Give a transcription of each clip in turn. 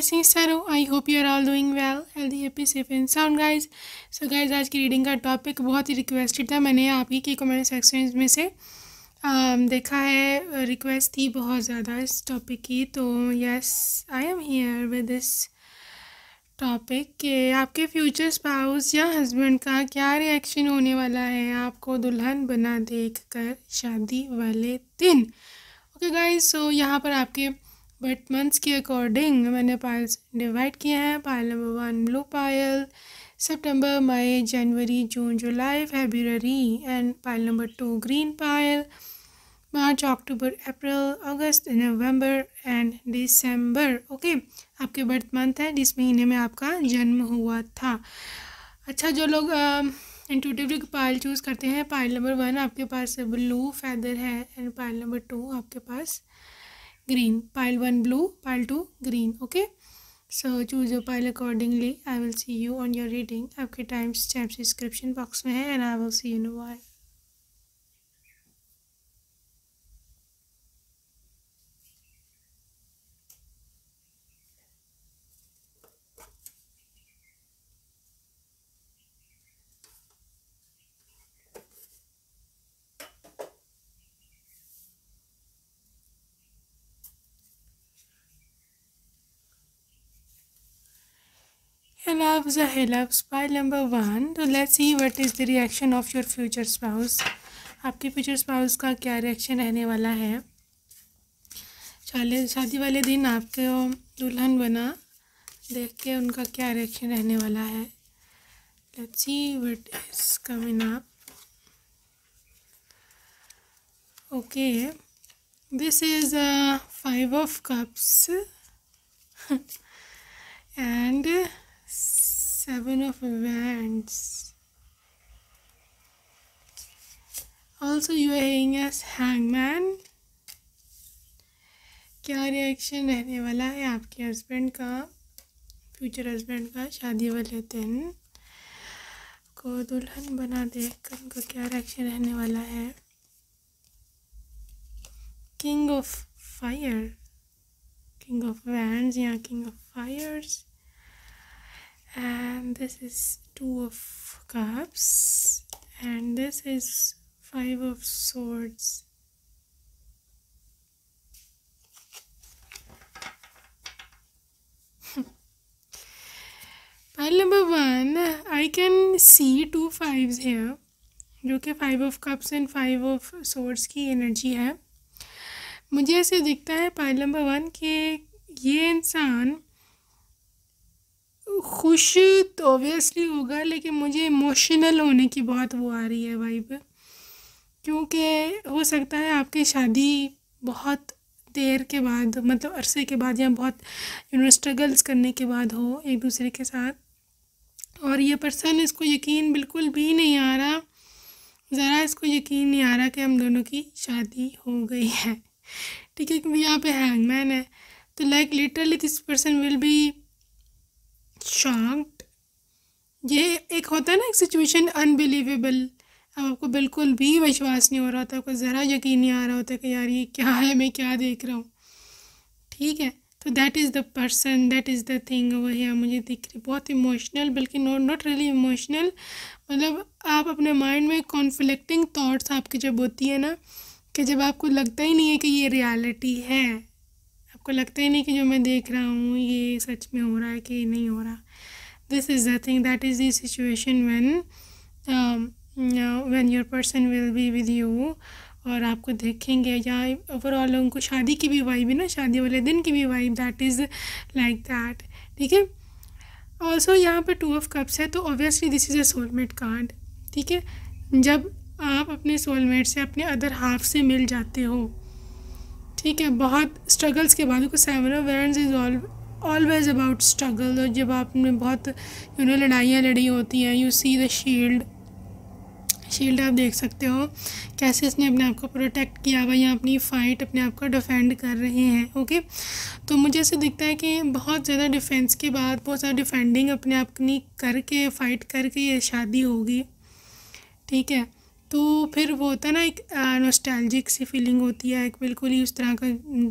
blessings sir I hope you are all doing well healthy happy safe and sound guys so guys आज की reading का topic बहुत he requested था मैंने आपकी की कमेंट सेक्शन में से um, देखा है रिक्वेस्ट थी बहुत ज़्यादा इस टॉपिक की तो yes I am here with this topic के आपके फ्यूचर स्पाउस या हस्बैंड का क्या रिएक्शन होने वाला है आपको दुल्हन बना देख कर शादी वाले दिन ओके गाइज सो यहाँ पर आपके बट मंथ्स के अकॉर्डिंग मैंने पायल्स डिवाइड किए हैं pile number one blue pile सितंबर मई जनवरी जून जुलाई February and pile number two green pile मार्च अक्टूबर अप्रैल अगस्त नवंबर एंड दिसंबर ओके आपके बर्थ मंथ है जिस महीने में आपका जन्म हुआ था अच्छा जो लोग इंटूटिवली पायल चूज़ करते हैं पायल नंबर वन आपके पास ब्लू फैदर है एंड पायल नंबर टू आपके पास green pile 1 blue pile 2 green okay so choose your pile accordingly i will see you on your reading aapke time stamps description box mein hai and i will see you in a while of Zahilab, by number one तो let's see what is the reaction of your future spouse आपके future spouse का क्या reaction रहने वाला है चाले शादी वाले दिन आपके दुल्हन बना देख के उनका क्या रिएक्शन रहने वाला है let's see what is coming up okay this is a uh, of cups and seven of wands also you are hearing as hangman क्या रिएक्शन रहने वाला है आपके हस्बैंड का फ्यूचर हस्बैंड का शादी वाले दिन को दुल्हन बना देख कर उनका क्या रिएक्शन रहने वाला है king of fire king of wand या king of fires and this is two of cups and this is five of swords pile number one i can see two fives here जो कि five of cups and five of swords की energy है मुझे ऐसे दिखता है pile number one कि ये इंसान खुश तो ऑब्वियसली होगा लेकिन मुझे इमोशनल होने की बहुत वो आ रही है वाइब क्योंकि हो सकता है आपकी शादी बहुत देर के बाद मतलब अरसे के बाद या बहुत यू नो स्ट्रगल्स करने के बाद हो एक दूसरे के साथ और ये पर्सन इसको यकीन बिल्कुल भी नहीं आ रहा ज़रा इसको यकीन नहीं आ रहा कि हम दोनों की शादी हो गई है ठीक है क्योंकि यहाँ पे हैंगमैन है तो like literally this person will be shocked ये एक होता है ना एक सिचुएशन अनबिलीवेबल अब आपको बिल्कुल भी विश्वास नहीं हो रहा होता आपको ज़रा यकीन नहीं आ रहा होता कि यार ये क्या है मैं क्या देख रहा हूँ ठीक है तो that is the person that is the thing वो है मुझे दिख रही बहुत इमोशनल बल्कि नॉट नॉट रियली इमोशनल मतलब आप अपने माइंड में कॉन्फ्लिक्टिंग थाट्स आपकी जब होती है ना कि जब आपको लगता ही नहीं है कि ये रियलिटी है आपको लगता ही नहीं कि जो मैं देख रहा हूँ ये सच में हो रहा है कि नहीं हो रहा this is the thing that is situation situation when your person will be with you और आपको देखेंगे या ओवरऑल लोगों को शादी की भी वाइब है ना शादी वाले दिन की भी vibe that is like that ठीक है ऑल्सो यहाँ पर टू ऑफ कप्स है तो obviously this is a soulmate card ठीक है जब आप अपने सोलमेट से अपने अदर हाफ से मिल जाते हो ठीक है बहुत स्ट्रगल्स के बाद seven of is always about struggle और जब आपने बहुत यू नो लड़ाइयाँ लड़ी होती हैं you see the shield shield आप देख सकते हो कैसे इसने अपने आप को प्रोटेक्ट किया हुआ या अपनी फ़ाइट अपने आप को डिफेंड कर रहे हैं ओके तो मुझे ऐसे दिखता है कि बहुत ज़्यादा डिफेंस के बाद बहुत ज़्यादा डिफेंडिंग अपने आप अपनी करके फ़ाइट करके ये शादी होगी ठीक है तो फिर वो होता है ना एक नोस्टैल्जिक सी फीलिंग होती है एक बिल्कुल ही उस तरह का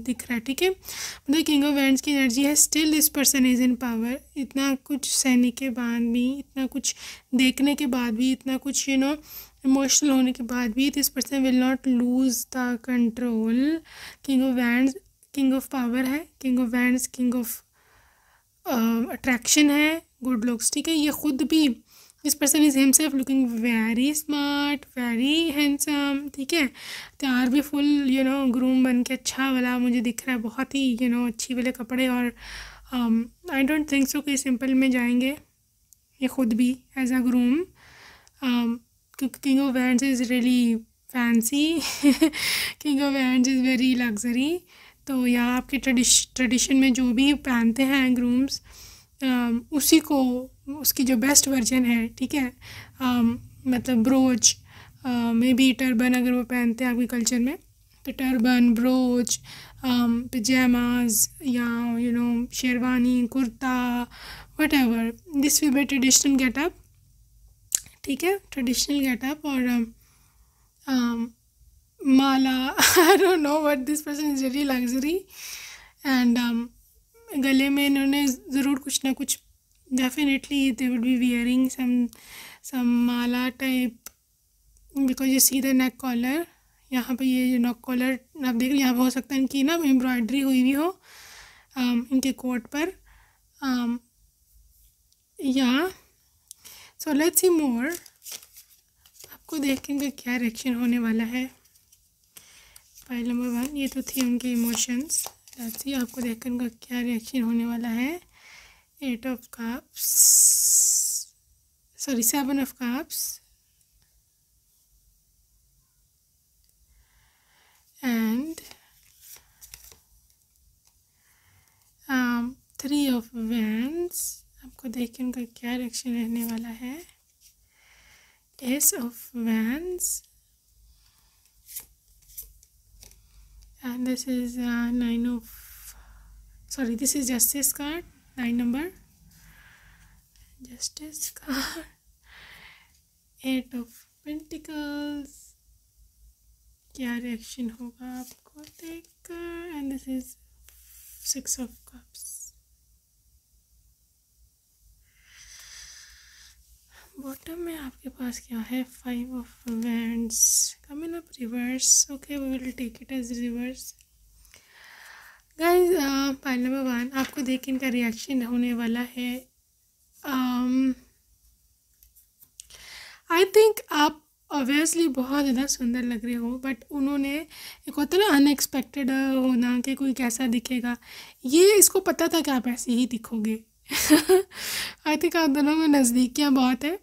दिख रहा है ठीक है मतलब किंग ऑफ वैंड्स की एनर्जी है still this person is in power इतना कुछ सहने के बाद भी इतना कुछ देखने के बाद भी इतना कुछ यू नो इमोशनल होने के बाद भी this person will not lose the control king of wands king of power है king of wands king of attraction है गुड लुक्स ठीक है ये ख़ुद भी this person is himself looking very smart very handsome ठीक है त्यार भी फुल यू नो ग्रूम बन के अच्छा वाला मुझे दिख रहा है बहुत ही यू नो अच्छी वाले कपड़े और आई डोंट थिंक सो कि सिंपल में जाएंगे ये खुद भी एज अ ग्रूम क्योंकि king of wand is really fancy king of wand is very luxury तो या आपके ट्रेडिश ट्रेडिशन में जो भी पहनते हैं ग्रूम्स um, उसी को उसकी जो बेस्ट वर्जन है ठीक है आ, um, मतलब ब्रोच मे बी टर्बन अगर वो पहनते हैं आपके कल्चर में तो टर्बन ब्रोच पजामाज या you know sherwani kurta whatever this will be traditional getup ठीक है ट्रेडिशनल गेटअप और um, um, माला mala i don't know but this person is very luxury गले में इन्होंने ज़रूर कुछ ना कुछ definitely they would be wearing some some mala type because you see the neck collar यहाँ पर ये जो नॉक कॉलर आप देख रहे यहाँ पर हो सकता है इनकी ना एम्ब्रॉयडरी हुई हुई हो आम, um, इनके कोट पर आम, या सो लेट्स सी मोर आपको देख के इनका क्या रिएक्शन होने वाला है फाइल नंबर वन ये तो थी उनके इमोशंस लेट्स सी आपको देख कर उनका क्या रिएक्शन होने वाला है eight of cups sorry seven of cups and three of wands आपको देख के उनका क्या रिएक्शन रहने वाला है ace of wand and this is nine of sorry this is justice card line number justice का एट ऑफ पेंटिकल्स क्या रिएक्शन होगा आपको देखकर and this is six of cups bottom में आपके पास क्या है five of wands coming up reverse okay we will take it as reverse guys point number one आपको देख के इनका रिएक्शन होने वाला है आई um, थिंक आप ऑब्वियसली बहुत ज़्यादा सुंदर लग रहे हो बट उन्होंने एक होता ना अनएक्सपेक्टेड होना कि कोई कैसा दिखेगा ये इसको पता था कि आप ऐसे ही दिखोगे आई थिंक आप दोनों में नज़दीकियाँ बहुत है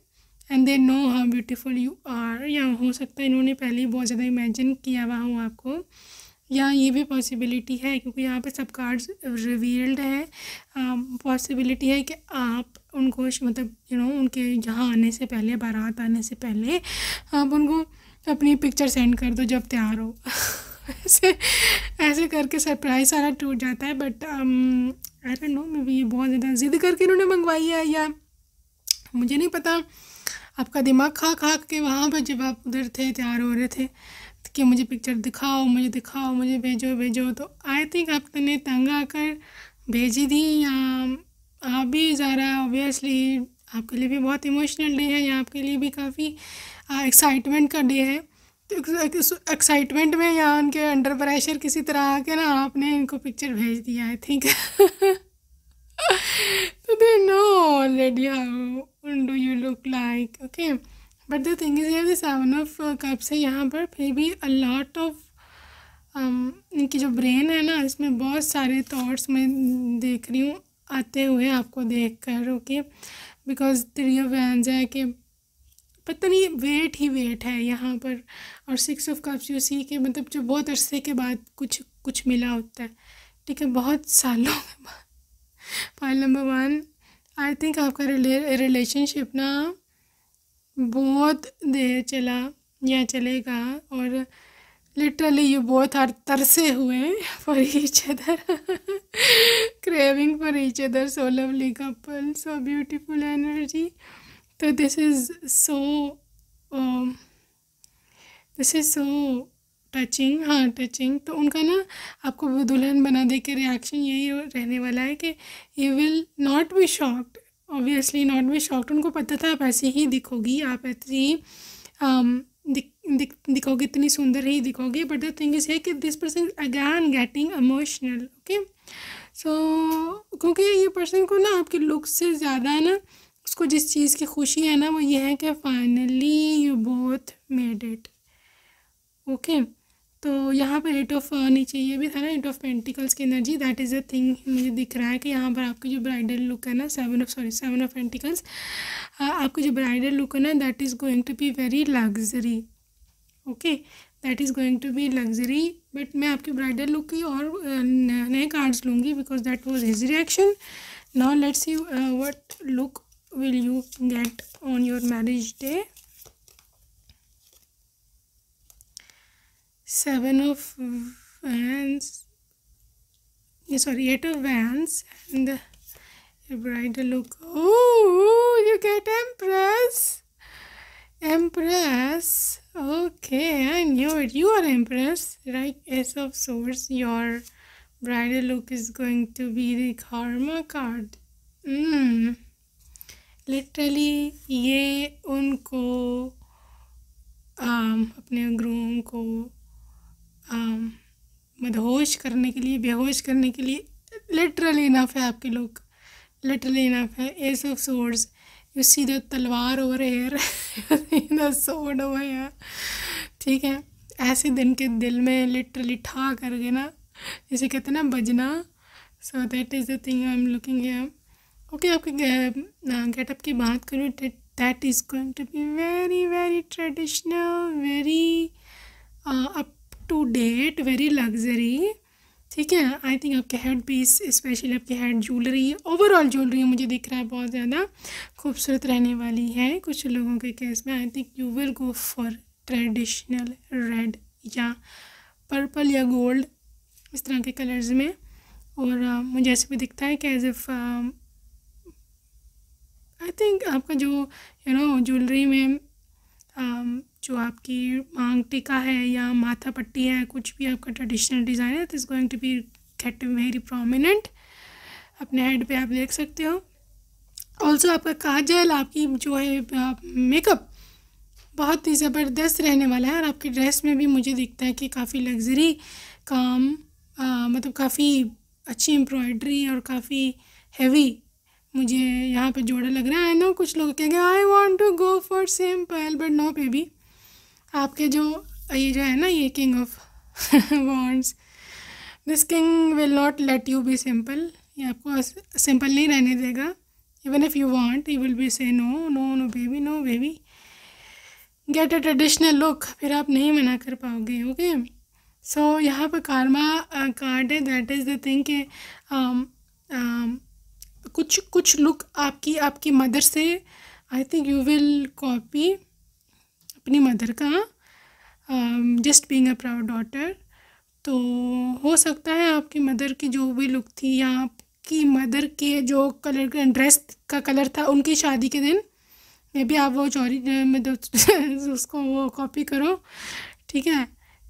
and they know how beautiful you are या हो सकता है इन्होंने पहले ही बहुत ज़्यादा इमेजिन किया हुआ हूँ आपको या ये भी पॉसिबिलिटी है क्योंकि यहाँ पे सब कार्ड्स रिवील्ड है पॉसिबिलिटी है कि आप उनको मतलब यू नो उनके यहाँ आने से पहले बारात आने से पहले आप उनको अपनी पिक्चर सेंड कर दो जब तैयार हो ऐसे ऐसे करके सरप्राइज सारा टूट जाता है but I don't know may be ये बहुत ज़्यादा ज़िद करके इन्होंने मंगवाई है या मुझे नहीं पता आपका दिमाग खा खा के वहाँ पर जब आप उधर थे तैयार हो रहे थे कि मुझे पिक्चर दिखाओ मुझे दिखाओ मुझे भेजो भेजो तो आई थिंक आपने तंग आकर भेजी थी या um, आप भी ज़रा ओबियसली आपके लिए भी बहुत इमोशनल डे है या आपके लिए भी काफ़ी एक्साइटमेंट uh, का डे है तो एक्साइटमेंट में या उनके अंडर प्रेशर किसी तरह आके ना आपने इनको पिक्चर भेज दिया आई थिंक तो they know already how do you look like okay but the thing is ये सेवन ऑफ कप्स है यहाँ पर फिर भी अ लॉट ऑफ इनकी जो ब्रेन है ना इसमें बहुत सारे थाट्स मैं देख रही हूँ आते हुए आपको देख कर okay because three of wands है कि पता नहीं वेट ही वेट है यहाँ पर और six of cups you see के मतलब जो बहुत अरसे के बाद कुछ कुछ मिला होता है ठीक है बहुत सालों के बाद point number one I think आपका रिले रिलेशनशिप ना बहुत देर चला या चलेगा और लिटरली यू बहुत हर तरसे हुए for each other craving for each other so lovely couple so beautiful energy तो this is so this is so touching हाँ टचिंग तो उनका ना आपको दुल्हन बना दे के रिएक्शन यही रहने वाला है कि you will not be shocked obviously not be shocked उनको पता था आप ऐसी ही दिखोगी आप ऐसी ही um, दिख, दिख, इतनी सुंदर ही दिखोगे बट द थिंग इज़ है कि this person again getting emotional okay so क्योंकि ये पर्सन को ना आपके लुक से ज़्यादा ना उसको जिस चीज़ की खुशी है ना वो ये है कि finally you both made it okay तो यहाँ पर एट ऑफ नीचे ये भी था ना एट ऑफ पेंटिकल्स की energy that is a thing मुझे दिख रहा है कि यहाँ पर आपकी जो ब्राइडल लुक है ना seven of sorry seven of pentacles आपकी जो ब्राइडल लुक है ना that is going to be very luxury okay that is going to be luxury but मैं आपकी ब्राइडल लुक की और नए कार्ड्स लूँगी because that was his reaction now let's see what look will you get on your marriage day seven of wands sorry eight of wands and the bridal look oh you get empress empress okay i knew it you are empress right ace of swords your bridal look is going to be the karma card mm. Literally ये उनको um, अपने गुरुओं को मदहोश करने के लिए बेहोश करने के लिए लिटरली इनफ है आपके लोग लिटरली इनफ है ace of swords you see the तलवार over air the sword over air ठीक है ऐसे दिन के दिल में लिटरली ठा कर गए ना इसे कहते ना बजना so that is the thing I am looking है ओके आपके गेटअप की बात करूँ that is going to be very very traditional very up to date very luxury ठीक है आई थिंक आपके हेड पीस स्पेशली आपकी हेड ज्वेलरी ओवरऑल ज्वेलरी मुझे दिख रहा है बहुत ज़्यादा खूबसूरत रहने वाली है कुछ लोगों के केस में I think you will go for traditional red या पर्पल या गोल्ड इस तरह के कलर्स में और uh, मुझे ऐसे भी दिखता है कि एज इफ़ आई थिंक आपका जो यू नो ज्वेलरी में um, जो आपकी मांग टिका है या माथा पट्टी है कुछ भी आपका ट्रेडिशनल डिज़ाइन है this going to be get very prominent अपने हेड पे आप देख सकते हो ऑल्सो आपका काजल आपकी जो है मेकअप बहुत ही ज़बरदस्त रहने वाला है और आपकी ड्रेस में भी मुझे दिखता है कि काफ़ी लग्जरी काम आ, मतलब काफ़ी अच्छी एम्ब्रॉयडरी और काफ़ी हैवी मुझे यहाँ पे जोड़ा लग रहा है आई नो कुछ लोग कहेंगे I want to go for simple but no baby आपके जो ये जो है ना ये king of wands this king will not let you be simple ये आपको सिंपल नहीं रहने देगा even if you want you will be say no no no baby no baby get a traditional look फिर आप नहीं मना कर पाओगे ओके सो यहाँ पर कारमा कार्ड uh, है दैट इज़ द थिंग के um, um, कुछ कुछ लुक आपकी आपकी मदर से I think you will copy अपनी मदर का just being a proud daughter तो हो सकता है आपकी मदर की जो भी लुक थी या आपकी मदर के जो कलर ड्रेस का कलर था उनकी शादी के दिन मे भी आप वो चोरी मतलब उसको वो कॉपी करो ठीक है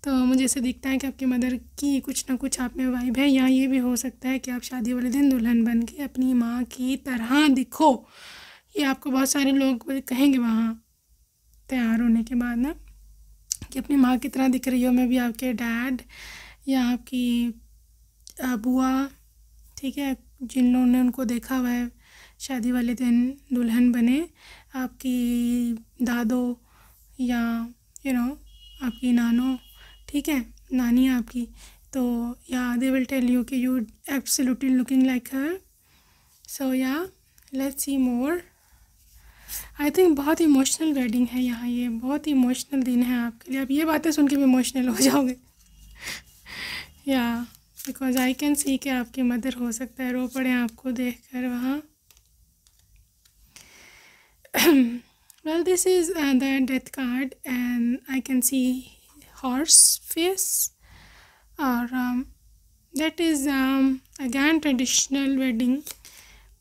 तो मुझे ऐसे दिखता है कि आपकी मदर की कुछ ना कुछ आप में वाइब है या ये भी हो सकता है कि आप शादी वाले दिन दुल्हन बन के अपनी माँ की तरह दिखो ये आपको बहुत सारे लोग कहेंगे वहाँ तैयार होने के बाद ना कि अपनी माँ की तरह दिख रही हो मैं भी आपके डैड या आपकी बुआ ठीक है जिन लोगों ने उनको देखा हुआ है शादी वाले दिन दुल्हन बने आपकी दादो या यू नो आपकी नानो ठीक है नानी आपकी तो या दे विल टेल यू कि you absolutely looking like her so या let's see more I think बहुत इमोशनल वेडिंग है यहाँ ये बहुत इमोशनल दिन है आपके लिए आप ये बातें सुन के भी इमोशनल हो जाओगे या बिकॉज आई कैन सी के आपकी मदर हो सकता है रो पड़े आपको देख कर वहाँ well this is the death card and I can see horse face और that is again traditional wedding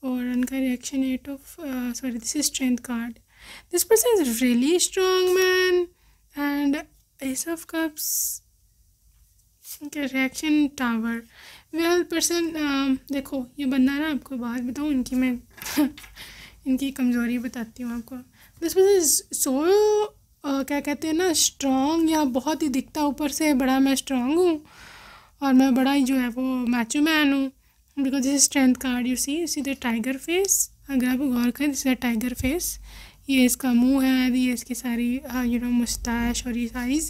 और उनका reaction eight of sorry this is strength card this person is really strong man and ace of cups reaction tower well person देखो ये बंदा ना आपको बात बताऊँ इनकी मैं इनकी कमज़ोरी बताती हूँ आपको दिस पर्सन इज सो क्या कहते हैं ना स्ट्रॉन्ग या बहुत ही दिखता ऊपर से बड़ा मैं स्ट्रॉन्ग हूँ और मैं बड़ा ही जो है वो मैचो मैन हूँ because this strength card you see see the tiger face अगर आप गौर करें दिस टाइगर फेस ये इसका मुंह है ये इसकी सारी यू नो मुस्ताश और ये साइज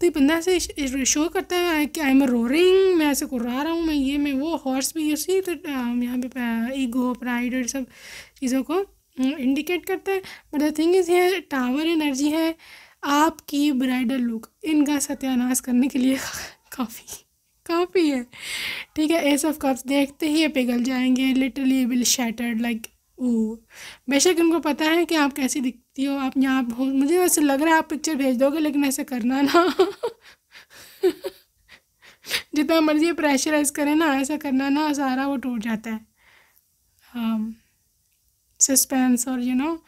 तो ये बंदा ऐसे शो करता है कि आई एम रोरिंग मैं ऐसे कुर्रा रहा हूँ मैं ये मैं वो हॉर्स भी सी तो यहाँ पे ईगो प्राइड और सब चीज़ों को इंडिकेट करता है बट द थिंग इज़ ये टावर एनर्जी है आपकी ब्राइडल लुक इनका सत्यानाश करने के लिए काफ़ी काफ़ी है ठीक है एस ऑफ कप्स देखते ही ये पिघल जाएंगे literally will shattered like oh बेशक उनको पता है कि आप कैसी दिखती हो आप यहाँ हो मुझे वैसे लग रहा है आप पिक्चर भेज दोगे लेकिन ऐसे करना ना जितना मर्जी प्रेशराइज करें ना ऐसा करना ना सारा वो टूट जाता है सस्पेंस um, और यू नो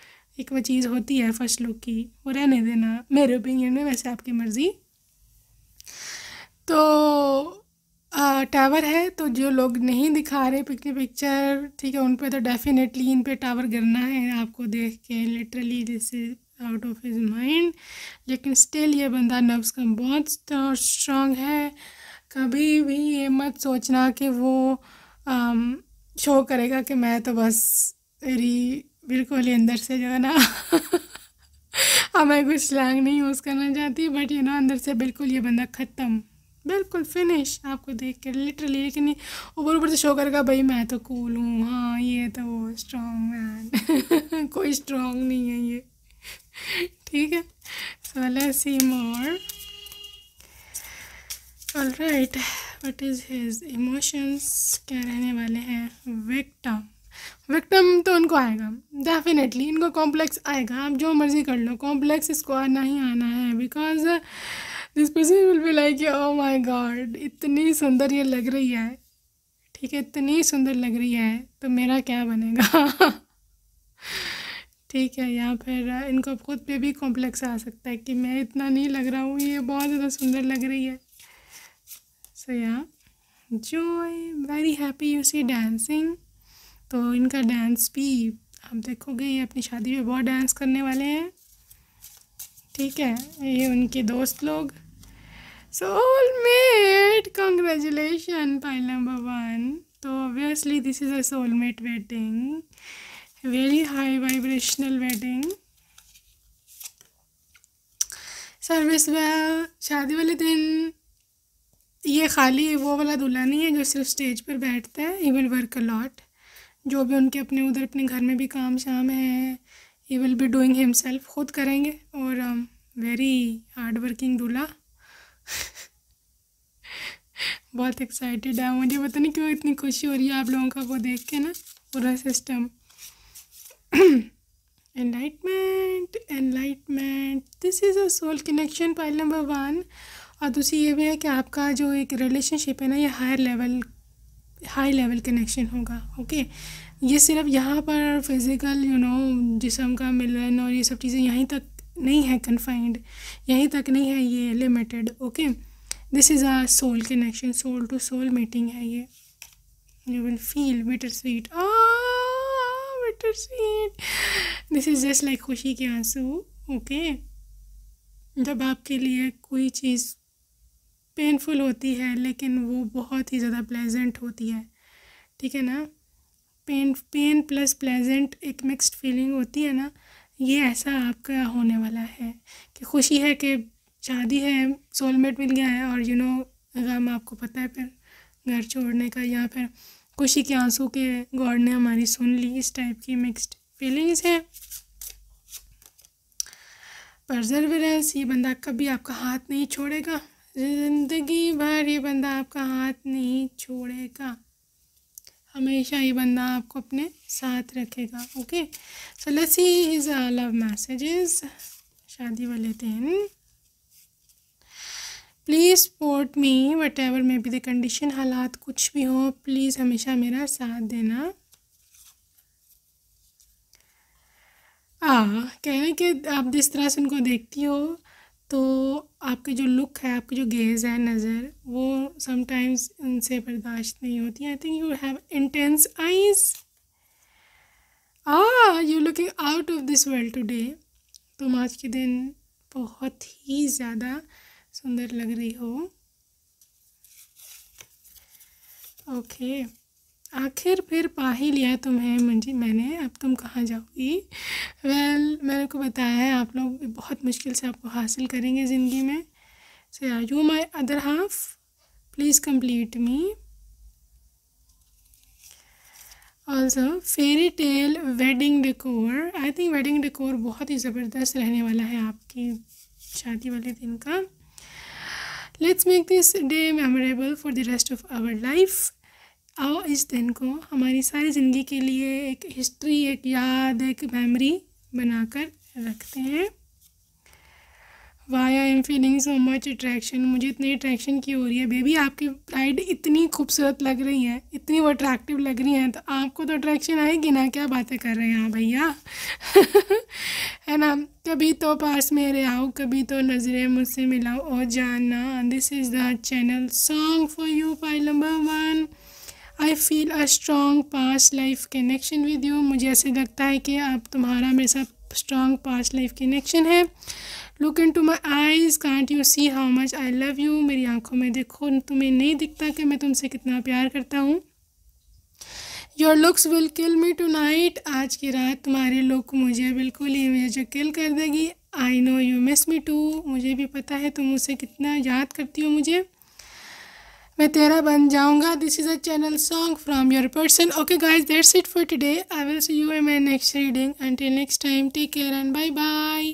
एक वो चीज़ होती है फर्स्ट लुक की वो रहने देना मेरे ओपिनियन में वैसे आपकी मर्ज़ी तो टावर है तो जो लोग नहीं दिखा रहे पिक पिक्चर ठीक है उन पे तो डेफिनेटली इन पे टावर गिरना है आपको देख के literally this is out of his mind लेकिन स्टिल ये बंदा नर्व्स का बहुत स्ट्रांग है कभी भी ये मत सोचना कि वो आम, शो करेगा कि मैं तो बस तेरी बिल्कुल ही अंदर से जो है ना अब मैं कुछ स्लैंग नहीं यूज़ करना चाहती बट यू ना अंदर से बिल्कुल ये बंदा ख़त्म बिल्कुल फिनिश आपको देख कर लिटरली लेकिन ऊपर ऊपर से शो करेगा भाई मैं तो कूल हूँ हाँ ये तो वो स्ट्रॉन्ग मैन कोई स्ट्रॉन्ग नहीं है ये ठीक है so let's see more all right what is his emotions क्या रहने वाले हैं विक्टम विक्टम तो उनको आएगा डेफिनेटली इनको कॉम्प्लेक्स आएगा आप जो मर्ज़ी कर लो कॉम्प्लेक्स इसको आना ही आना है because this person will be like oh my God इतनी सुंदर ये लग रही है ठीक है इतनी सुंदर लग रही है तो मेरा क्या बनेगा ठीक है या फिर इनको खुद पे भी कॉम्प्लेक्स आ सकता है कि मैं इतना नहीं लग रहा हूँ ये बहुत ज़्यादा सुंदर लग रही है सो या जो am very happy you see dancing तो इनका डांस भी आप देखोगे ये अपनी शादी में बहुत डांस करने वाले हैं ठीक है ये उनके दोस्त लोग सोल मेट कॉन्ग्रेचुलेशन पाइलम भगवान तो obviously this is a soul mate wedding very high vibrational wedding service well शादी वाले दिन ये खाली वो वाला दूल्हा नहीं है जो सिर्फ स्टेज पर बैठता है इवन वर्क अलॉट जो भी उनके अपने उधर अपने घर में भी काम शाम है he will be doing himself खुद करेंगे और वेरी हार्ड वर्किंग दूल्हा बहुत एक्साइटेड है मुझे पता नहीं क्यों इतनी खुशी हो रही है आप लोगों का वो देख के ना पूरा system enlightenment enlightenment this is a soul connection pile number one और दूसरी ये भी है कि आपका जो एक रिलेशनशिप है ना ये higher level high level connection होगा ओके ये सिर्फ यहाँ पर फिज़िकल यू नो जिसम का मिलन और ये सब चीज़ें यहीं तक नहीं है कन्फाइंड यहीं तक नहीं है ये limited okay this is our soul connection soul to soul meeting है ये you will feel bitter sweet bitter sweet this is just like खुशी के आंसू ओके जब आपके लिए कोई चीज़ पेनफुल होती है लेकिन वो बहुत ही ज़्यादा प्लेजेंट होती है ठीक है ना पेन पेन प्लस प्लेजेंट एक मिक्स्ड फीलिंग होती है ना ये ऐसा आपका होने वाला है कि खुशी है कि शादी है सोलमेट मिल गया है और यू नो गम आपको पता है फिर घर छोड़ने का या फिर खुशी के आंसू के गॉड ने हमारी सुन ली इस टाइप की मिक्स्ड फीलिंग्स हैं परजरवरेंस ये बंदा कभी आपका हाथ नहीं छोड़ेगा ज़िंदगी भर ये बंदा आपका हाथ नहीं छोड़ेगा हमेशा ये बंदा आपको अपने साथ रखेगा okay so let's see his love messages शादी वाले दिन please support me whatever may be the condition हालात कुछ भी हो प्लीज़ हमेशा मेरा साथ देना आ कह रहे कि आप जिस तरह से उनको देखती हो तो आपके जो लुक है आपकी जो गेज़ है नज़र वो समटाइम्स उनसे बर्दाश्त नहीं होती I think you have intense eyes are you looking out of this world today तुम आज के दिन बहुत ही ज़्यादा सुंदर लग रही हो ओके okay. आखिर फिर पा ही लिया है तुम्हें मुंजी मैंने अब तुम कहाँ जाओगी वेल well, मैंने को बताया है आप लोग बहुत मुश्किल से आपको हासिल करेंगे ज़िंदगी में से are you my other half please complete me also fairy tale wedding decor I think wedding decor बहुत ही ज़बरदस्त रहने वाला है आपकी शादी वाले दिन का let's make this day memorable for the rest of our life आओ इस दिन को हमारी सारी ज़िंदगी के लिए एक हिस्ट्री एक याद एक मेमोरी बनाकर रखते हैं why I am feeling so much attraction मुझे इतनी अट्रैक्शन की हो रही है बेबी आपकी ब्राइड इतनी खूबसूरत लग रही है इतनी वो अट्रैक्टिव लग रही हैं तो आपको तो अट्रैक्शन आएगी ना क्या बातें कर रहे हैं हाँ भैया है ना कभी तो पास मेरे आओ कभी तो नज़रें मुझसे मिलाओ और जाना this is the channel song for you pile number one I feel a strong past life connection with you मुझे ऐसे लगता है कि आप तुम्हारा मेरे साथ स्ट्रॉन्ग पास्ट लाइफ कनेक्शन है look into my eyes can't you see how much I love you मेरी आंखों में देखो तुम्हें नहीं दिखता कि मैं तुमसे कितना प्यार करता हूँ your looks will kill me tonight आज की रात तुम्हारे लुक मुझे बिल्कुल ही मुझे किल कर देगी I know you miss me too मुझे भी पता है तुम उसे कितना याद करती हो मुझे मैं तेरा बन जाऊंगा this is a channel song from your person okay guys that's it for today I will see you in my next reading until next time take care and bye bye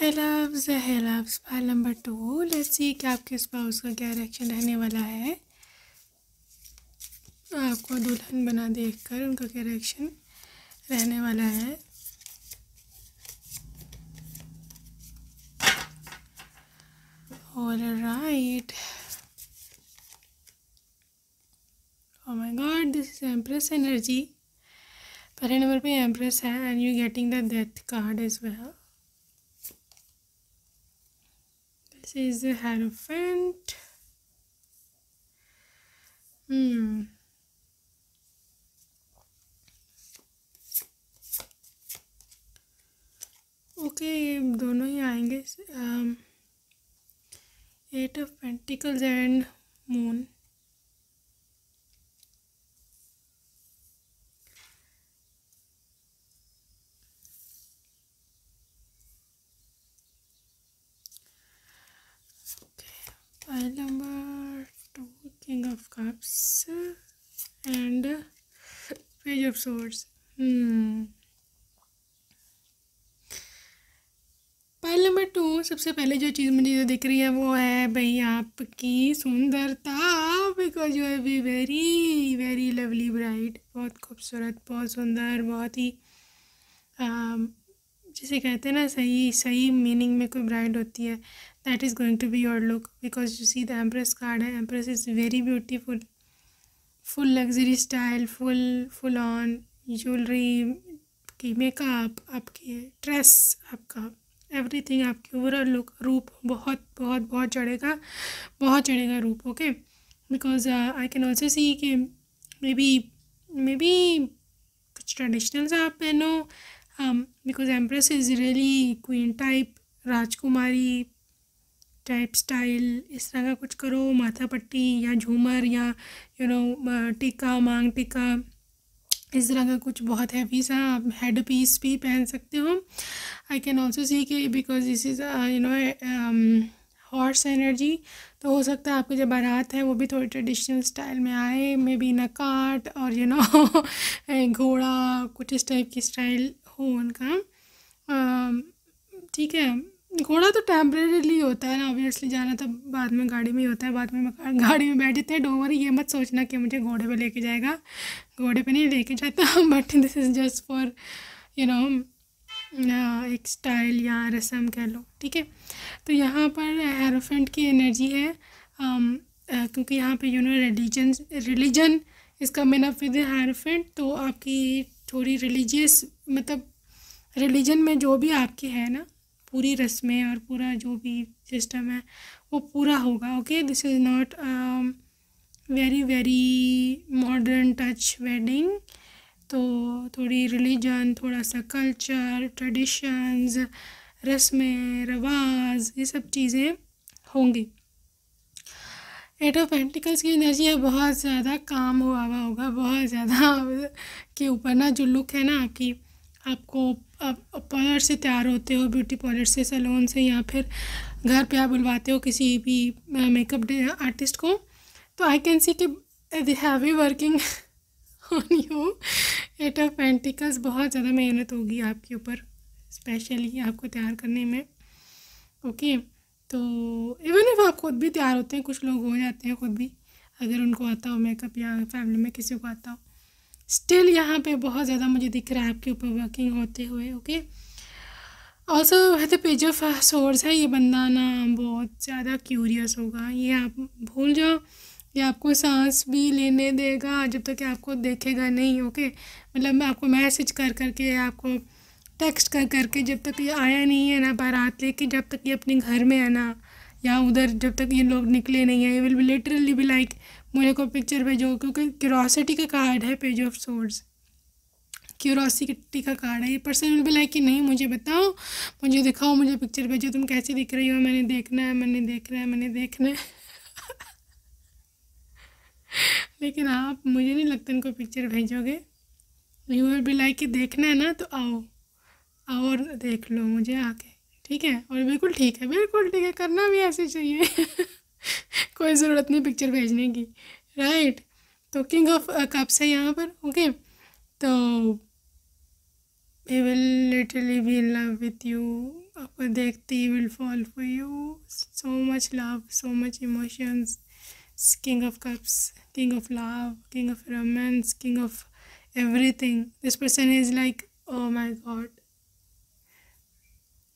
है लव्स है loves pile number two let's see कि आपके spouse का क्या reaction रहने वाला है आपको दुल्हन बना देखकर उनका क्या रिएक्शन रहने वाला है for a ride. Oh my god, this is Empress energy. पहले नंबर पे Empress है and you getting the death card as well. This is the Hierophant. Hmm. Okay okay, दोनों ही आएंगे um, eight of pentacles and moon okay pile number two king of cups and page of swords hmm पहले number two सबसे पहले जो चीज़ मुझे जो दिख रही है वो है भाई आपकी सुंदरता बिकॉज यू है वेरी वेरी लवली ब्राइट बहुत खूबसूरत बहुत सुंदर बहुत ही um, जिसे कहते हैं ना सही सही मीनिंग में कोई ब्राइड होती है that is going to be your look because you see the empress card है empress is very beautiful full luxury style full full on jewellery की मेकअप आपकी ड्रेस आपका एवरीथिंग आपके ओवरऑल लुक रूप बहुत बहुत बहुत चढ़ेगा बहुत चढ़ेगा रूप okay because I can also see के मे बी मे बी कुछ ट्रेडिशनल आप पहनो because empress is really queen type राजकुमारी टाइप स्टाइल इस तरह का कुछ करो माथा पट्टी या झूमर या यू नो टिक्का मांग टिक्का इस तरह का कुछ बहुत हैवी सा आप हेड पीस भी पहन सकते हो आई कैन ऑल्सो सी के because this is you know horse energy तो हो सकता है आपके जो बारात है वो भी थोड़ी ट्रेडिशनल स्टाइल में आए मे बी नकाट और यू नो घोड़ा कुछ इस टाइप की स्टाइल हो उनका um, ठीक है घोड़ा तो टेम्परेली होता है ना ऑब्वियसली जाना तो बाद में गाड़ी में ही होता है बाद में गाड़ी में बैठ जाते हैं डोवर ये मत सोचना कि मुझे घोड़े पे लेके जाएगा घोड़े पे नहीं लेके जाता but this is just for you know एक स्टाइल या रस्म कह लो ठीक है तो यहाँ पर एरोफेंट की एनर्जी है um, uh, क्योंकि यहाँ पे यू नो रिलीजन रिलीजन इसका मेन ऑफ विद एरोफेंट तो आपकी थोड़ी रिलीजियस मतलब रिलीजन में जो भी आपकी है ना पूरी रस्में और पूरा जो भी सिस्टम है वो पूरा होगा okay this is not very very modern touch wedding तो थोड़ी रिलीजन थोड़ा सा कल्चर ट्रेडिशंस रस्में रवाज ये सब चीज़ें होंगी एट ऑफ पेंटिकल्स की एनर्जी है बहुत ज़्यादा काम हुआ हुआ होगा बहुत ज़्यादा के ऊपर ना जो लुक है ना आपकी आपको आप पार्लर से तैयार होते हो ब्यूटी पार्लर से सैलून से या फिर घर पे आप बुलवाते हो किसी भी मेकअप आर्टिस्ट को तो आई कैन सी कि they heavy working on you eight of pentacles बहुत ज़्यादा मेहनत होगी आपके ऊपर स्पेशली आपको तैयार करने में ओके okay, तो इवन इफ आप खुद भी तैयार होते हैं कुछ लोग हो जाते हैं खुद भी अगर उनको आता हो मेकअप या फैमिली में किसी को आता हो स्टिल यहाँ पे बहुत ज़्यादा मुझे दिख रहा है आपके ऊपर वर्किंग होते हुए ओके ऑल्सो है द पेज ऑफ सोर्स है ये बंदा ना बहुत ज़्यादा क्यूरियस होगा ये आप भूल जाओ ये आपको सांस भी लेने देगा जब तक तो आपको देखेगा नहीं ओके मतलब मैं आपको मैसेज कर करके आपको टेक्स्ट कर करके जब तक ये आया नहीं है ना बारात लेके जब तक ये अपने घर में है ना यहाँ उधर जब तक ये लोग निकले नहीं है ये विल बी लिटरली भी लाइक मुझे को पिक्चर भेजो क्योंकि क्यूरोसिटी का कार्ड है पेज ऑफ सोर्स क्यूरोसिटी का कार्ड है ये पर्सन विल बी लाइक कि नहीं मुझे बताओ मुझे दिखाओ मुझे पिक्चर भेजो तुम कैसे दिख रही हो मैंने देखना है मैंने देखना है मैंने देखना है लेकिन आप मुझे नहीं लगता इनको पिक्चर भेजोगे यू विल बी लाइक कि देखना है ना तो आओ आओ और देख लो मुझे आके ठीक है और बिल्कुल ठीक है बिल्कुल ठीक है करना भी ऐसे चाहिए कोई ज़रूरत नहीं पिक्चर भेजने की राइट तो किंग ऑफ कप्स है यहाँ पर ओके तो he will literally be in love with you आपको देखते ही will fall for you so much love so much emotions king of cups king of love king of romance king of everything this person is like oh my God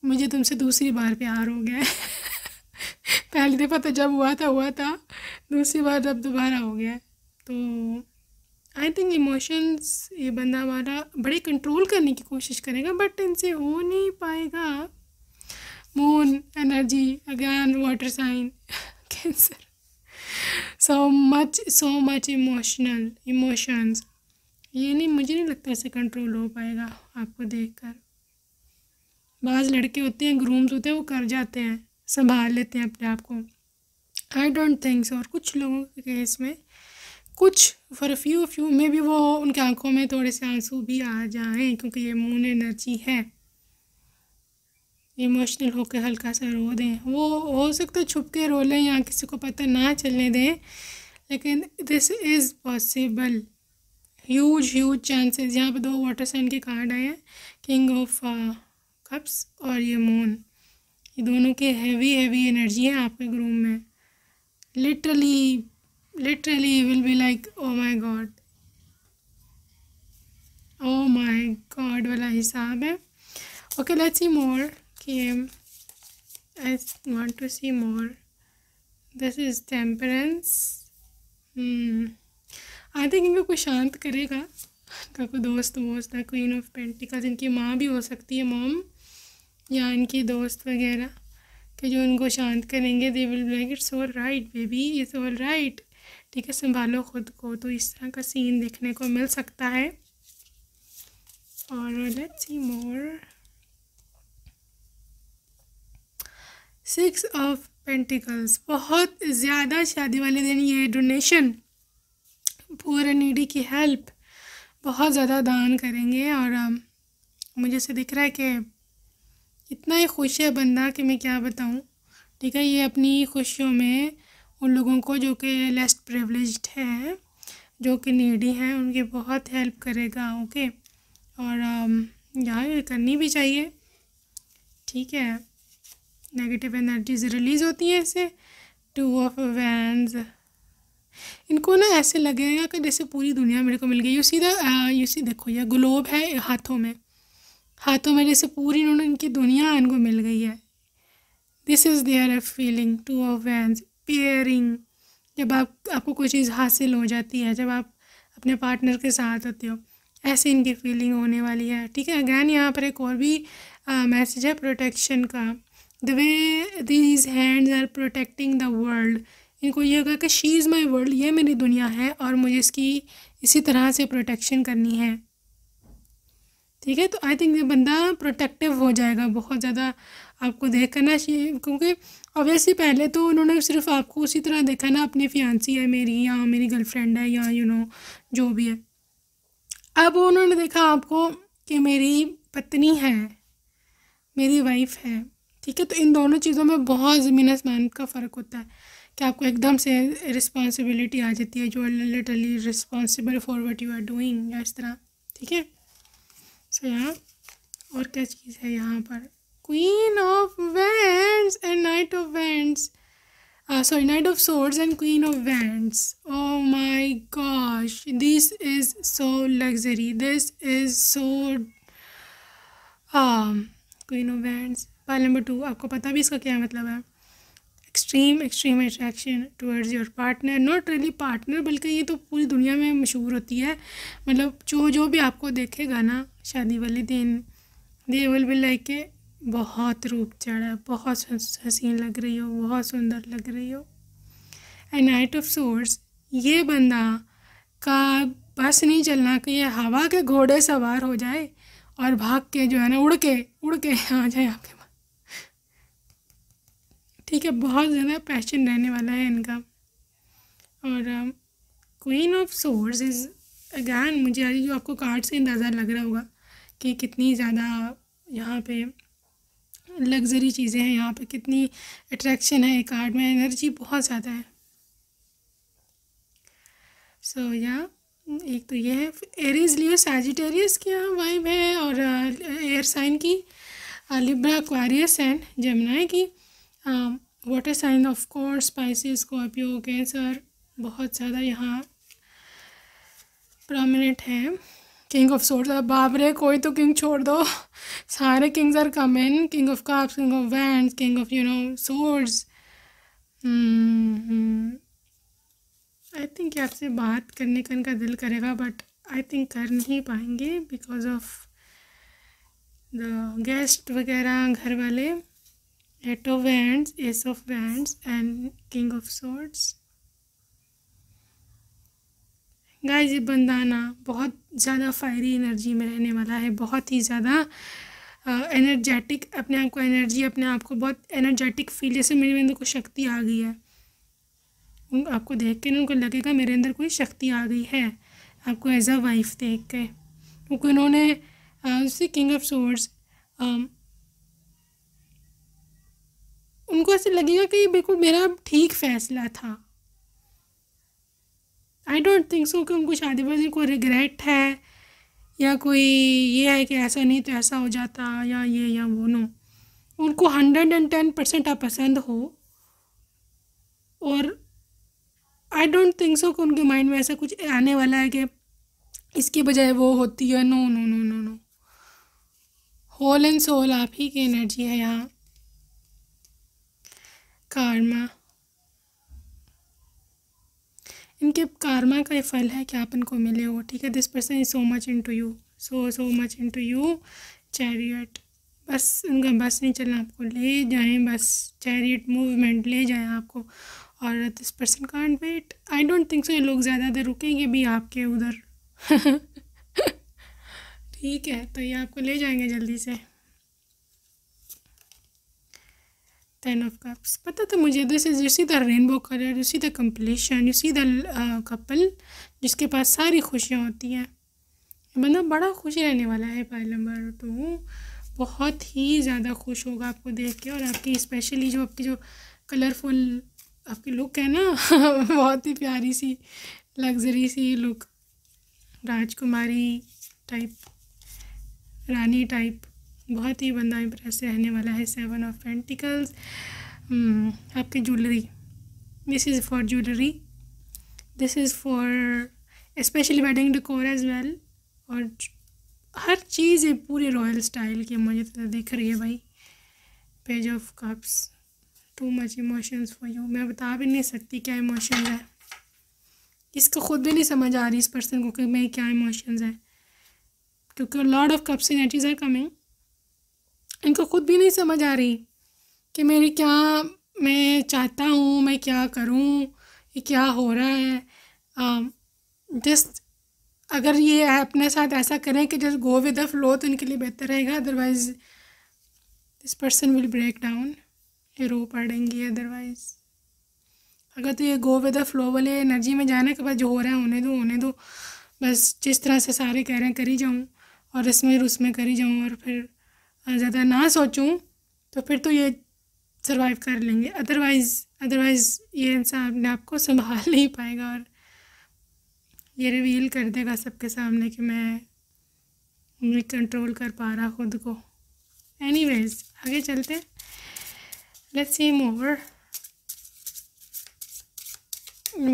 मुझे तुमसे दूसरी बार प्यार हो गया है पहली दफ़ा तो जब हुआ था हुआ था दूसरी बार जब दोबारा हो गया तो आई थिंक इमोशंस ये बंदा हमारा बड़े कंट्रोल करने की कोशिश करेगा बट इनसे हो नहीं पाएगा moon energy again water sign Cancer so much so much emotional emotions ये नहीं मुझे नहीं लगता ऐसे कंट्रोल हो पाएगा आपको देखकर बाज़ लड़के होते हैं ग्रूम्स होते हैं वो कर जाते हैं संभाल लेते हैं अपने आप को आई डोंट थिंक सो और कुछ लोगों के केस में कुछ फॉर फ्यू फ्यू में भी वो उनकी आंखों में थोड़े से आंसू भी आ जाएं क्योंकि ये मून एनर्जी है इमोशनल होकर हल्का सा रो दें वो हो सकता है छुप के रो लें या किसी को पता ना चलने दें लेकिन this is possible huge huge chances यहाँ पे दो वाटर साइन के कार्ड आए हैं किंग ऑफ कप्स और ये मून ये दोनों के हैवी हैवी एनर्जी हैं आपके ग्रूम में literally literally will be like oh my God oh my God वाला हिसाब है ओके लेट्स सी मोर कि I want to see more this is temperance I think इनको कोई शांत करेगा का कोई दोस्त वोस्त है क्वीन ऑफ पेंटिकल जिनकी माँ भी हो सकती है मॉम या इनकी दोस्त वगैरह कि जो उनको शांत करेंगे they will like it's all right baby it's all right ठीक है संभालो खुद को तो इस तरह का सीन देखने को मिल सकता है और let's see more six of pentacles बहुत ज़्यादा शादी वाले दिन ये डोनेशन पूरे नीडी की हेल्प बहुत ज़्यादा दान करेंगे और मुझे से दिख रहा है कि इतना ही खुश है बंदा कि मैं क्या बताऊँ ठीक है ये अपनी खुशियों में उन लोगों को जो कि लेस्ट प्रिवलेज हैं जो कि नीडी हैं उनकी बहुत हेल्प करेगा ओके और um, यहाँ ये करनी भी चाहिए ठीक है नेगेटिव एनर्जीज रिलीज़ होती हैं इससे टू ऑफ वैंस इनको ना ऐसे लगेगा कि जैसे पूरी दुनिया मेरे को मिल गई you see the you see देखो ये ग्लोब है हाथों में हाथों में जैसे पूरी उन्होंने इनकी दुनिया इनको मिल गई है this is there a feeling two of wands pairing जब आप आपको कोई चीज़ हासिल हो जाती है जब आप अपने पार्टनर के साथ होते हो ऐसे इनकी फीलिंग होने वाली है ठीक है अगैन यहाँ पर एक और भी मैसेज है प्रोटेक्शन का the way these hands are protecting the world इनको ये होगा कि शी इज़ माई वर्ल्ड ये मेरी दुनिया है और मुझे इसकी इसी तरह से प्रोटेक्शन करनी है ठीक है तो आई थिंक ये बंदा प्रोटेक्टिव हो जाएगा बहुत ज़्यादा आपको देख करना चाहिए क्योंकि ऑब्वियसली पहले तो उन्होंने सिर्फ आपको उसी तरह देखा ना अपनी फियांसी है मेरी या मेरी गर्लफ्रेंड है या यू नो जो भी है अब उन्होंने देखा आपको कि मेरी पत्नी है मेरी वाइफ है ठीक है तो इन दोनों चीज़ों में बहुत ज़मीन आसमान का फ़र्क होता है कि आपको एकदम से रिस्पॉन्सिबिलिटी आ जाती है जो literally responsible for what you are doing या इस तरह ठीक है सो यहाँ और क्या चीज़ है यहाँ पर queen of wand and knight of wand sorry knight of swords and queen of wand oh my gosh this is so luxury this is so queen of wand wands pile number two आपको पता भी इसका क्या मतलब है extreme extreme attraction towards your partner not really partner बल्कि ये तो पूरी दुनिया में मशहूर होती है मतलब जो जो भी आपको देखेगा ना शादी वाले दिन दे विल बी लाइक के बहुत रूप चढ़ा बहुत हसीन लग रही हो बहुत सुंदर लग रही हो ए नाइट ऑफ सोर्स ये बंदा का बस नहीं चलना कि ये हवा के घोड़े सवार हो जाए और भाग के जो है ना उड़ के उड़ के आ जाए आपके ठीक है बहुत ज़्यादा पैशन रहने वाला है इनका और queen of swords is again मुझे जो आपको कार्ड से अंदाज़ा लग रहा होगा कि कितनी ज़्यादा यहाँ पे लग्जरी चीज़ें हैं यहाँ पे कितनी अट्रैक्शन है कार्ड में एनर्जी बहुत ज़्यादा है सो so, या yeah, एक तो ये है एरीज लियो सैजिटेरियस की यहाँ वाइब है और एयर uh, साइन की लिब्रा क्वारियस एंड जमुनाई की water sign of course Pisces Scorpio Cancer बहुत ज़्यादा यहाँ प्रमिनेंट है किंग ऑफ सोर्स बाबरे कोई तो किंग छोड़ दो सारे kings are common king of cups king of wand king of you know swords I think आपसे बात करने का इनका दिल करेगा बट आई थिंक कर नहीं पाएंगे बिकॉज ऑफ द गेस्ट वगैरह घर वाले eight of wands ace of wands and king of swords guys ये बंदाना बहुत ज़्यादा फायरी एनर्जी में रहने वाला है बहुत ही ज़्यादा एनर्जेटिक अपने आप को एनर्जी अपने आप को बहुत एनर्जेटिक फील जैसे मेरे अंदर कोई शक्ति आ गई है उन आपको देख के ना उनको लगेगा मेरे अंदर कोई शक्ति आ गई है आपको एज अ वाइफ देख के क्योंकि तो उन्होंने किंग ऑफ सोर्स उनको ऐसे लगेगा कि ये बिल्कुल मेरा ठीक फैसला था आई डोंट थिंक सो कि उनको शादी पर कोई रिग्रेट है या कोई ये है कि ऐसा नहीं तो ऐसा हो जाता या ये या वो नो उनको हंड्रेड एंड टेन परसेंट आप पसंद हो और आई डोंट थिंक सो कि उनके माइंड में ऐसा कुछ आने वाला है कि इसकी बजाय वो होती है no no no no no whole and soul आप ही की एनर्जी है यहाँ कारमा इनके कारमा का ये फल है कि आप इनको मिले हो ठीक है this person is so much into you so so much into you chariot बस उनका बस नहीं चलना आपको ले जाएं बस चैरियट मूवमेंट ले जाएं आपको और this person can't wait I don't think so ये लोग ज़्यादा देर रुकेंगे भी आपके उधर ठीक है तो ये आपको ले जाएंगे जल्दी से टेन ऑफ कप्स पता था मुझे this is you see the rainbow colour you see the completion you see the couple जिसके पास सारी खुशियाँ होती हैं बंदा बड़ा खुश रहने वाला है पायल नंबर टू बहुत ही ज़्यादा खुश होगा आपको देख के और आपकी स्पेशली जो आपकी जो कलरफुल आपकी लुक है ना बहुत ही प्यारी सी लग्जरी सी लुक राजकुमारी टाइप रानी टाइप बहुत ही बंदा इम्प्रेस रहने वाला है सेवन ऑफ पेंटिकल्स आपकी jewellery this is for jewellery this is for specially wedding decor as well और हर चीज़ है पूरे रॉयल स्टाइल की मुझे तो दिख रही है भाई page of cups too much emotions for you मैं बता भी नहीं सकती क्या इमोशन है इसको खुद भी नहीं समझ आ रही इस पर्सन को कि मैं क्या इमोशंस है क्योंकि lord of cups energies are coming इनको खुद भी नहीं समझ आ रही कि मेरी क्या मैं चाहता हूँ मैं क्या करूँ ये क्या हो रहा है जस्ट um, अगर ये अपने साथ ऐसा करें कि just go with the flow तो इनके लिए बेहतर रहेगा otherwise this person will break down ये रो पड़ेंगी अदरवाइज़ अगर तो ये गो विद द फ्लो वाले एनर्जी में जाने के बाद जो हो रहा है होने दो होने दो बस जिस तरह से सारे कह रहे हैं करी जाऊँ और इसमें और उसमें करी जाऊँ और फिर ज़्यादा ना सोचूं तो फिर तो ये सर्वाइव कर लेंगे अदरवाइज़ अदरवाइज़ ये इंसान अपने आप को संभाल नहीं पाएगा और ये रिवील कर देगा सबके सामने कि मैं नहीं कंट्रोल कर पा रहा खुद को एनीवेज आगे चलते let's see more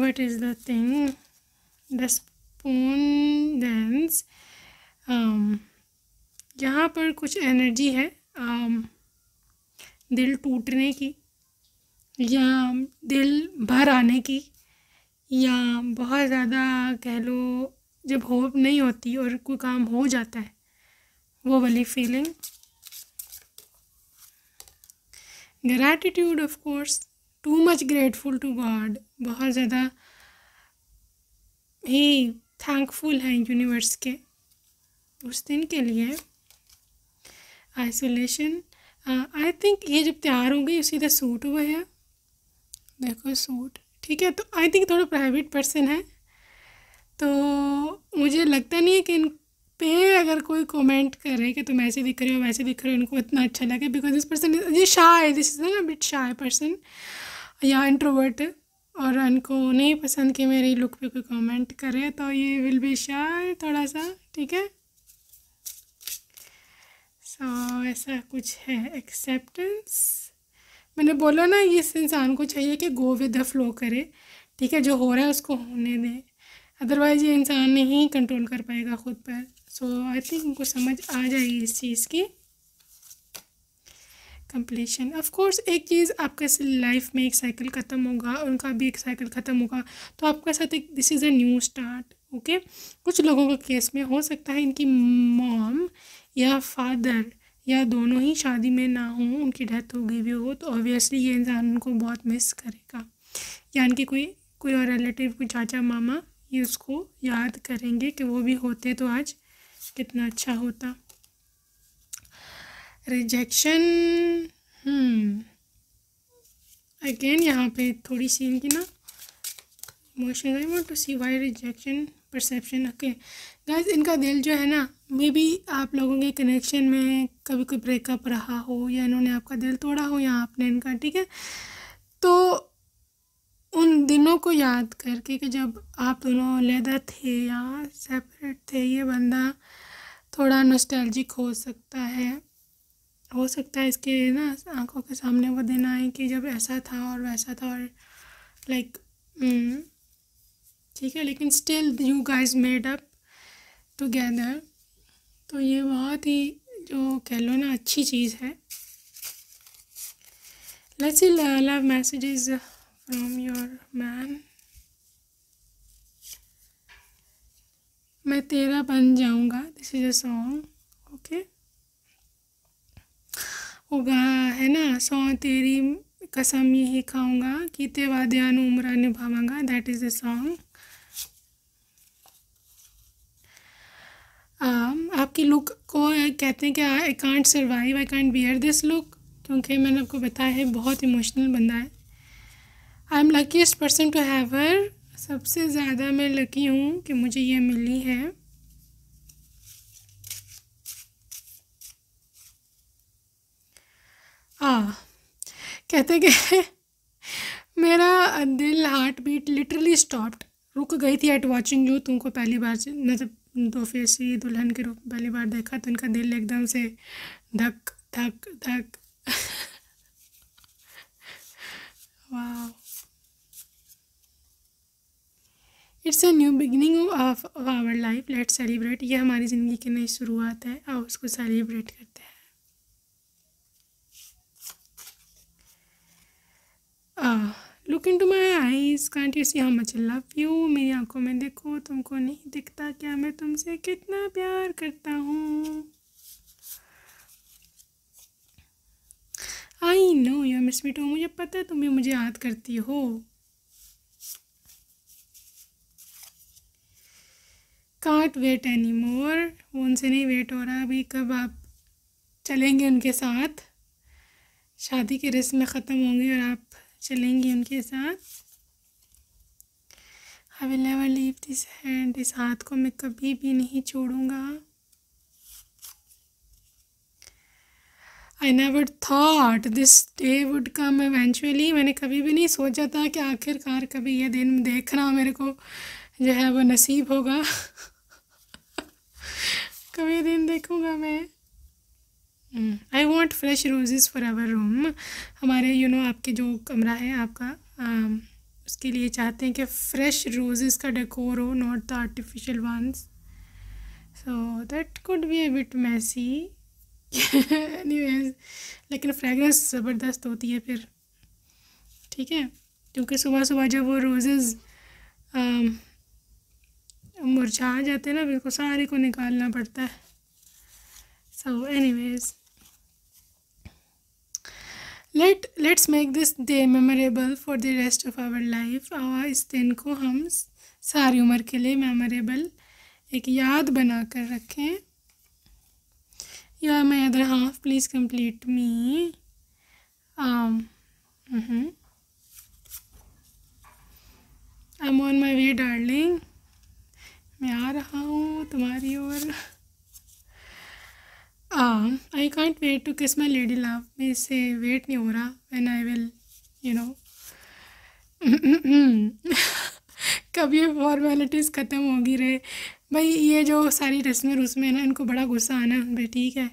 what is the thing the spoon dance um यहाँ पर कुछ एनर्जी है आम, दिल टूटने की या दिल भर आने की या बहुत ज़्यादा कह लो जब होप नहीं होती और कोई काम हो जाता है वो वाली feeling gratitude of course too much grateful to God बहुत ज़्यादा ही थैंकफुल हैं यूनिवर्स के उस दिन के लिए आइसोलेशन आई थिंक ये जब तैयार हो गई उसी तरह सूट हुआ है देखो सूट ठीक है तो आई थिंक थोड़ा प्राइवेट पर्सन है तो मुझे लगता नहीं है कि इन पे अगर कोई कमेंट करे कि तुम ऐसे दिख रहे हो वैसे दिख रहे हो इनको इतना अच्छा लगे बिकॉज दिस पर्सन इज ये शाय दिस इज़ ना बिट शाय पर्सन या इंट्रोवर्ट और इनको नहीं पसंद कि मेरी लुक पे कोई कमेंट करे तो ये विल बी शाय थोड़ा सा ठीक है सो so, ऐसा कुछ है एक्सेप्टेंस मैंने बोला ना इस इंसान को चाहिए कि गो विद द फ्लो करे ठीक है जो हो रहा है उसको होने दें अदरवाइज़ ये इंसान नहीं कंट्रोल कर पाएगा ख़ुद पर सो आई थिंक उनको समझ आ जाएगी इस चीज़ की कंप्लीशन ऑफ कोर्स एक चीज़ आपके लाइफ में एक साइकिल ख़त्म होगा उनका भी एक साइकिल ख़त्म होगा तो आपके साथ एक this is a new start okay कुछ लोगों के केस में हो सकता है इनकी मॉम या फादर या दोनों ही शादी में ना हो उनकी डेथ हो गई भी हो तो ऑब्वियसली ये इंसान उनको बहुत मिस करेगा या इनके कोई कोई और रिलेटिव कोई चाचा मामा ये उसको याद करेंगे कि वो भी होते तो आज कितना अच्छा होता रिजेक्शन अगेन hmm, यहाँ पे थोड़ी सी इनकी ना emotional I want to see why rejection perception okay guys इनका दिल जो है ना मे बी आप लोगों के कनेक्शन में कभी कोई ब्रेकअप रहा हो या इन्होंने आपका दिल तोड़ा हो या आपने इनका ठीक है तो उन दिनों को याद करके कि जब आप दोनों लेदर थे या सेपरेट थे ये बंदा थोड़ा नोस्टैल्जिक हो सकता है हो सकता है इसके ना आंखों के सामने वो दिन आए कि जब ऐसा था और वैसा था और लाइक हम्म, ठीक है लेकिन still you guys made up together तो ये बहुत ही जो कह लो ना अच्छी चीज़ है let's see love uh, messages from your man मैं तेरा बन जाऊंगा this is a song okay होगा है ना सौ तेरी कसम यही खाऊंगा कीते वाद्यान उम्र निभावगा that is a song Um, आपकी लुक को uh, कहते हैं कि I can't survive I can't bear this look क्योंकि मैंने आपको बताया है बहुत इमोशनल बंदा है I am luckiest person to have ever सबसे ज़्यादा मैं लकी हूँ कि मुझे ये मिली है आ ah, कहते कि मेरा दिल हार्ट बीट लिटरली स्टॉप्ड रुक गई थी एट वॉचिंग यू तुमको पहली बार से मतलब दो तो फेसी दुल्हन के रूप में पहली बार देखा तो इनका दिल एकदम से धक धक धक it's a new beginning of our life let celebrate ये हमारी ज़िंदगी की नई शुरुआत है और उसको सेलिब्रेट करते हैं uh. Look into my eyes can't you see how much love you मेरी आंखों में देखो तुमको नहीं दिखता क्या मैं तुमसे कितना प्यार करता हूँ I know you miss me too मुझे पता है तुम भी मुझे याद करती हो कांट वेट एनी मोर वो उनसे नहीं वेट हो रहा अभी कब आप चलेंगे उनके साथ शादी की रस्में ख़त्म होंगी और आप चलेंगी उनके साथ I will never leave this hand इस हाथ को मैं कभी भी नहीं छोड़ूंगा I never thought this day would come eventually मैंने कभी भी नहीं सोचा था कि आखिरकार कभी ये दिन देखना मेरे को जो है वो नसीब होगा कभी दिन देखूंगा मैं I want fresh roses for our room हमारे यू you नो know, आपके जो कमरा है आपका आ, um, उसके लिए चाहते हैं कि फ्रेश रोजेज़ का डेकोर हो not the artificial ones so that could be a bit messy लेकिन फ्रेगरेंस ज़बरदस्त होती है फिर ठीक है क्योंकि सुबह सुबह जब वो रोजेज़ um, मुरझा जाते हैं ना बिल्कुल सारे को निकालना पड़ता है so anyways let let's make this day memorable for the rest of our life और इस दिन को हम सारी उम्र के लिए मेमोरेबल एक याद बना कर रखें या मैं other half please complete me I am on my way darling मैं आ रहा हूँ तुम्हारी ओर I can't wait to kiss my lady love मैं से वेट नहीं हो रहा when I will you know कभी फॉर्मेलिटीज़ ख़त्म होगी रहे भाई ये जो सारी रस्में रुस्में ना इनको बड़ा गुस्सा आना है भाई ठीक है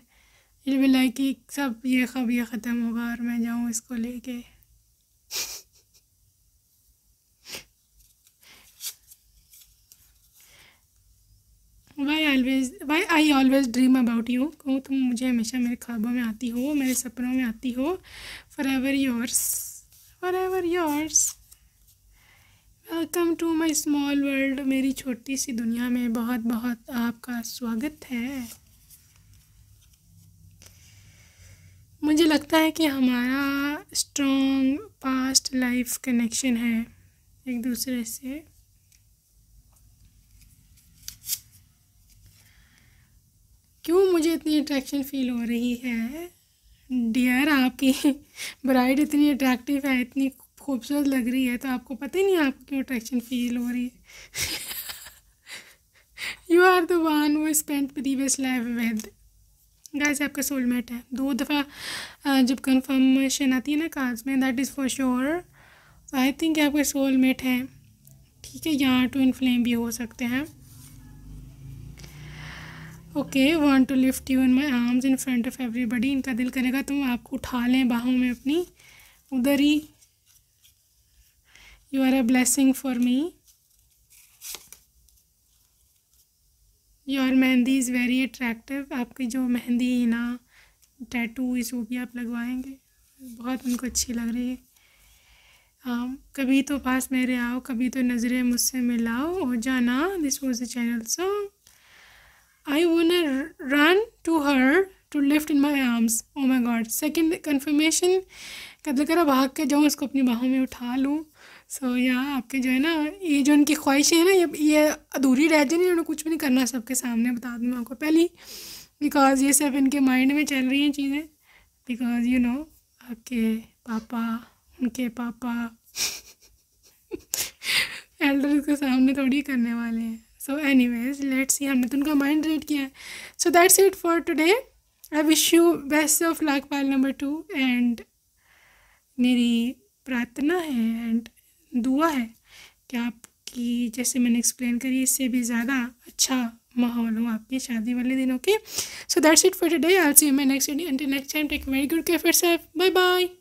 ये भी लाइक कि सब ये खब ये ख़त्म होगा और मैं जाऊँ इसको लेके why always why I always dream about you कहो तुम मुझे हमेशा मेरे ख्वाबों में आती हो मेरे सपनों में आती हो forever yours forever yours welcome to my small world मेरी छोटी सी दुनिया में बहुत बहुत आपका स्वागत है मुझे लगता है कि हमारा स्ट्रॉन्ग पास्ट लाइफ कनेक्शन है एक दूसरे से क्यों मुझे इतनी अट्रैक्शन फील हो रही है डियर आपकी ब्राइड इतनी अट्रैक्टिव है इतनी खूबसूरत लग रही है तो आपको पता ही नहीं आपको क्यों अट्रैक्शन फील हो रही है you are the one who spend previous life with guys आपका सोलमेट है दो दफ़ा जब कंफर्मेशन आती है ना कार्ड्स में that is for sure I think आपका सोलमेट है ठीक है यहाँ टू फ्लेम भी हो सकते हैं okay want to lift you in my arms in front of everybody इनका दिल करेगा तुम आपको उठा लें बाहों में अपनी उधर ही you are a blessing for me your mehndi is very attractive आपकी जो मेहंदी है ना टैटू ये जो भी आप लगवाएंगे बहुत उनको अच्छी लग रही है um, कभी तो पास मेरे आओ कभी तो नज़रें मुझसे मिलाओ हो जाना this was the channel song I wanna run to her to lift in my arms. Oh my God. Second confirmation का करो भाग के जाऊँ इसको अपनी बाहों में उठा लूँ सो so, या आपके जो है ना ये जो उनकी ख्वाहिशें हैं ना ये ये अधूरी रह जानी उन्होंने कुछ भी नहीं करना सबके सामने बता दूँ मैं आपको पहली बिकॉज ये सब इनके माइंड में चल रही हैं चीज़ें बिकॉज यू नो आपके पापा उनके पापा एल्डर्स के सामने थोड़ी करने वाले हैं so anyways let's see हमने तो उनका माइंड रीड किया है so that's it for today I wish you best of luck pal number two and मेरी प्रार्थना है एंड दुआ है कि आपकी जैसे मैंने एक्सप्लेन करी इससे भी ज़्यादा अच्छा माहौल हो आपकी शादी वाले दिनों के so that's it for today I see my next video until next time take very good care for self bye bye